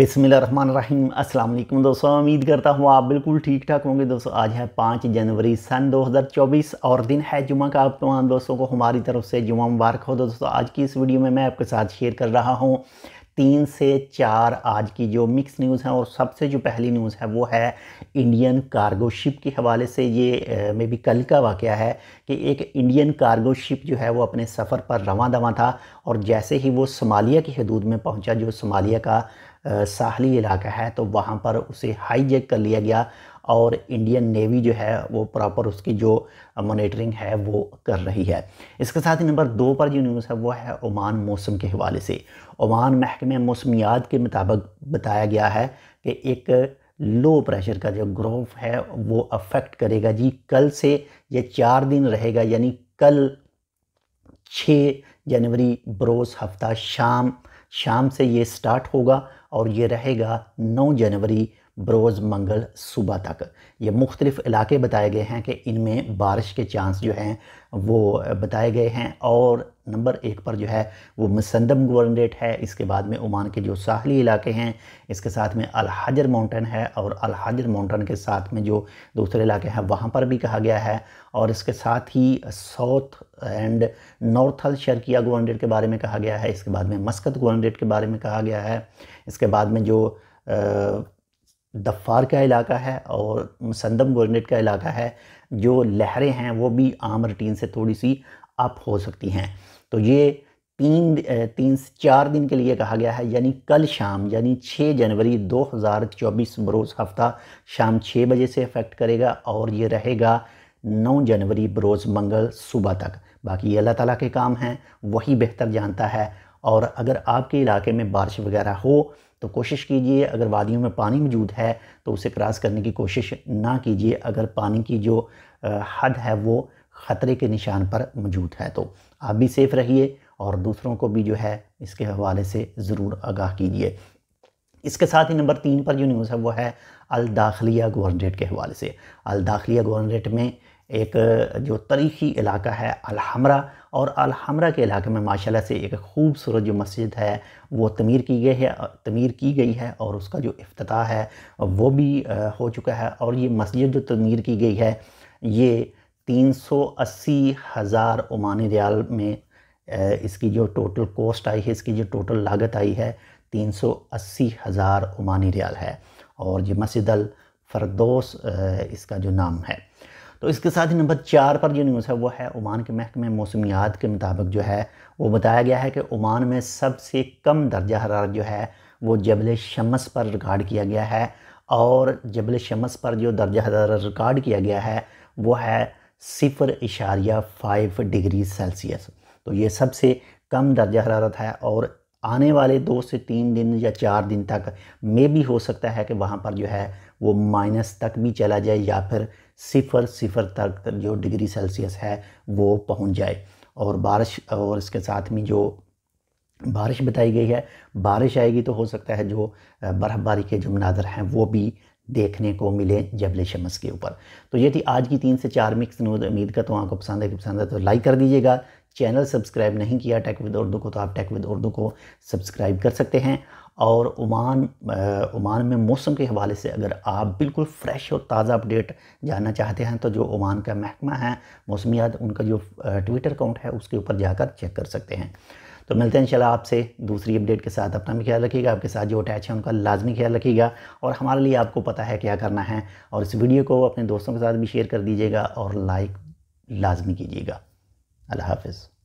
अस्सलाम वालेकुम दोस्तों उम्मीद करता हूँ आप बिल्कुल ठीक ठाक होंगे दोस्तों आज है पाँच जनवरी सन 2024 और दिन है जुमा का आप तमाम दोस्तों को हमारी तरफ से जुमा मुबारक हो दोस्तों आज की इस वीडियो में मैं आपके साथ शेयर कर रहा हूँ तीन से चार आज की जो मिक्स न्यूज़ है और सबसे जो पहली न्यूज़ है वो है इंडियन कार्गो शिप के हवाले से ये मे भी कल का वाक़ है कि एक इंडियन कार्गो शिप जो है वो अपने सफ़र पर रवा दवा था और जैसे ही वो सोमालिया की हदूद में पहुंचा जो सोमालिया का साहली इलाका है तो वहाँ पर उसे हाईजेक कर लिया गया और इंडियन नेवी जो है वो प्रॉपर उसकी जो मॉनिटरिंग है वो कर रही है इसके साथ ही नंबर दो पर जो न्यूज़ है वो है ओमान मौसम के हवाले से ओमान महकमे मौसमियात के मुताबिक बताया गया है कि एक लो प्रेशर का जो ग्रोफ है वो अफेक्ट करेगा जी कल से ये चार दिन रहेगा यानी कल छः जनवरी बरोस हफ्ता शाम शाम से ये स्टार्ट होगा और ये रहेगा 9 जनवरी बरोज़ मंगल सुबह तक ये मुख्तलिफ़ इलाके बताए गए हैं कि इनमें बारिश के चांस जो हैं वो बताए गए हैं और नंबर एक पर जो है वो मसंदम गवर्नरेट है इसके बाद में ओमान के जो साहली इलाके हैं इसके साथ में अलहाजर माउंटेन है और अलहाजर माउंटेन के साथ में जो दूसरे इलाके हैं वहाँ पर भी कहा गया है और इसके साथ ही south and north al Sharqiya governorate के बारे में कहा गया है इसके बाद में मस्कत गवर्नरेट के बारे में कहा गया है इसके बाद में जो दफ़ार का इलाका है और संदम गोरनेट का इलाका है जो लहरें हैं वो भी आम रूटीन से थोड़ी सी अप हो सकती हैं तो ये तीन तीन चार दिन के लिए कहा गया है यानी कल शाम यानी 6 जनवरी 2024 बरोज़ हफ़्ता शाम 6 बजे से अफेक्ट करेगा और ये रहेगा 9 जनवरी बरोज़ मंगल सुबह तक बाकी ये अल्लाह ताला के काम हैं वही बेहतर जानता है और अगर आपके इलाके में बारिश वगैरह हो तो कोशिश कीजिए अगर वादियों में पानी मौजूद है तो उसे क्रॉस करने की कोशिश ना कीजिए अगर पानी की जो हद है वो ख़तरे के निशान पर मौजूद है तो आप भी सेफ़ रहिए और दूसरों को भी जो है इसके हवाले से ज़रूर आगाह कीजिए इसके साथ ही नंबर तीन पर जो न्यूज़ है वो है अल दाखलिया गवर्नरेट के हवाले से अल दाखलिया गवर्नरेट में एक जो तरीखी इलाका है अलहमरा और अलहमरा के इलाके में माशाल्लाह से एक खूबसूरत जो मस्जिद है वो तमीर की गई है तमीर की गई है और उसका जो अफ्ताह है वो भी हो चुका है और ये मस्जिद जो तमीर की गई है ये तीन सौ अस्सी हज़ार ओमानी रियाल में इसकी जो टोटल कॉस्ट आई है इसकी जो टोटल लागत आई है तीन सौ अस्सी हज़ार ओमानी रियाल है और ये मस्जिद अल फरदोस इसका जो नाम है तो इसके साथ ही नंबर चार पर जो न्यूज़ है वो है ओमान के महकमे मौसमियात के मुताबिक जो है वो बताया गया है कि ओमान में सबसे कम दर्जा हरारत जो है वो जबल शमस पर रिकॉर्ड किया गया है और जबल शमस पर जो दर्जा हरारत रिकॉर्ड किया गया है वो है सिफर इशारिया फाइव डिग्री सेल्सियस तो ये सबसे कम दर्जा हरारत है और आने वाले दो से तीन दिन या चार दिन तक मे भी हो सकता है कि वहाँ पर जो है वो माइनस तक भी चला जाए या फिर सिफर सिफर तक जो डिग्री सेल्सियस है वो पहुंच जाए और बारिश और इसके साथ में जो बारिश बताई गई है बारिश आएगी तो हो सकता है जो बर्फ़बारी के जो मनाजर हैं वो भी देखने को मिले जबल शमस के ऊपर तो ये थी आज की तीन से चार मिक्स न्यूज़ उम्मीद का तो आपको पसंद है कि पसंद है तो लाइक कर दीजिएगा चैनल सब्सक्राइब नहीं किया टेक विद उर्दू को तो आप टेक विद उर्दू को सब्सक्राइब कर सकते हैं और ओमान ओमान में मौसम के हवाले से अगर आप बिल्कुल फ़्रेश और ताज़ा अपडेट जानना चाहते हैं तो जो ओमान का महकमा है मौसमियात उनका जो ट्विटर अकाउंट है उसके ऊपर जाकर चेक कर सकते हैं तो मिलते हैं इंशाल्लाह आपसे दूसरी अपडेट के साथ अपना भी ख्याल रखिएगा आपके साथ जो अटैच है उनका लाजमी ख्याल रखिएगा और हमारे लिए आपको पता है क्या करना है और इस वीडियो को अपने दोस्तों के साथ भी शेयर कर दीजिएगा और लाइक लाजमी कीजिएगा अल्लाह हाफिज़